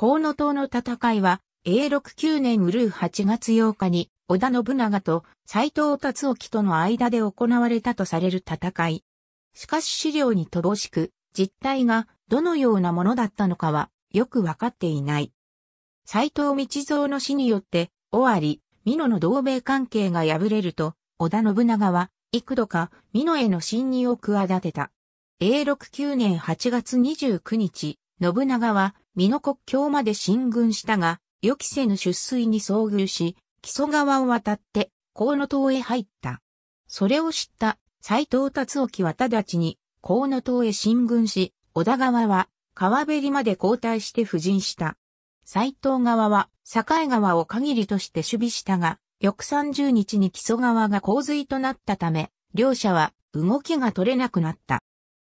河野党の戦いは、A69 年うルー8月8日に、織田信長と斎藤達興との間で行われたとされる戦い。しかし資料に乏しく、実態がどのようなものだったのかは、よくわかっていない。斎藤道蔵の死によって、尾張、美濃の同盟関係が破れると、織田信長は、幾度か美濃への侵入を企てた。A69 年8月29日、信長は美濃国境まで進軍したが、予期せぬ出水に遭遇し、木曽川を渡って、河野島へ入った。それを知った斎藤達沖は直ちに河野島へ進軍し、小田川は川べりまで交代して布陣した。斎藤側は境川を限りとして守備したが、翌30日に木曽川が洪水となったため、両者は動きが取れなくなった。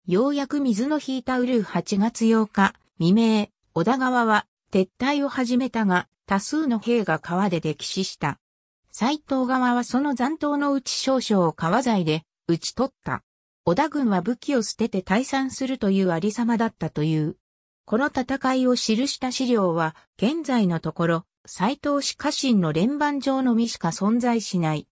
ようやく水の引いたウルー8月8日、未明、織田側は撤退を始めたが、多数の兵が川で溺死した。斎藤側はその残党のうち少々を川材で撃ち取った。織田軍は武器を捨てて退散するというありさまだったという。この戦いを記した資料は、現在のところ、斎藤氏家臣の連番状のみしか存在しない。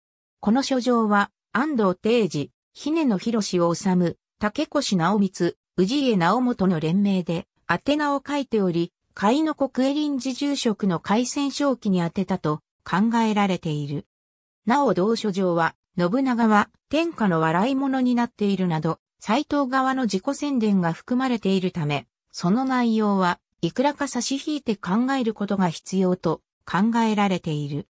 この書状は、安藤定治、姫野博を治む、竹越直光、氏家直元の連名で、宛名を書いており、貝の国エリン寺住職の海戦正機に宛てたと考えられている。なお同書上は、信長は天下の笑い者になっているなど、斎藤側の自己宣伝が含まれているため、その内容はいくらか差し引いて考えることが必要と考えられている。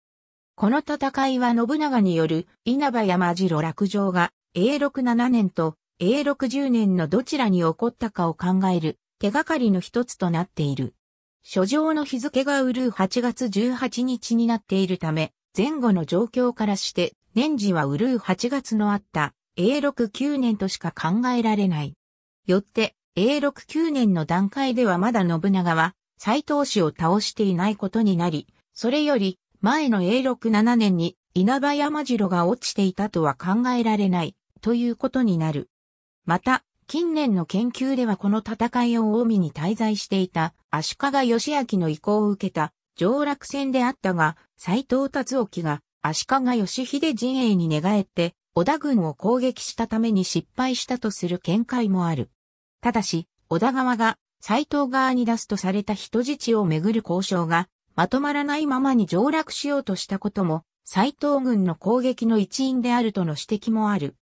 この戦いは信長による稲葉山城落城が永禄7年と永禄10年のどちらに起こったかを考える手がかりの一つとなっている。書状の日付がうるう8月18日になっているため、前後の状況からして年次はうるう8月のあった A69 年としか考えられない。よって A69 年の段階ではまだ信長は斎藤氏を倒していないことになり、それより前の A67 年に稲葉山城が落ちていたとは考えられないということになる。また、近年の研究ではこの戦いを大見に滞在していた足利義明の意向を受けた上落戦であったが、斎藤達興が足利義秀陣営に寝返って織田軍を攻撃したために失敗したとする見解もある。ただし、織田側が斎藤側に出すとされた人質をめぐる交渉がまとまらないままに上落しようとしたことも斎藤軍の攻撃の一因であるとの指摘もある。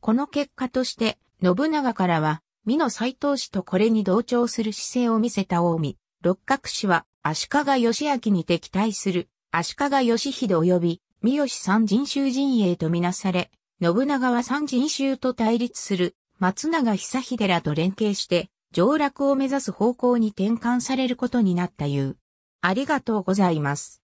この結果として信長からは、美濃斎藤氏とこれに同調する姿勢を見せた近江、六角氏は足利義明に敵対する足利義秀及び三好三人衆陣営とみなされ、信長は三人衆と対立する松永久秀らと連携して上洛を目指す方向に転換されることになったゆう。ありがとうございます。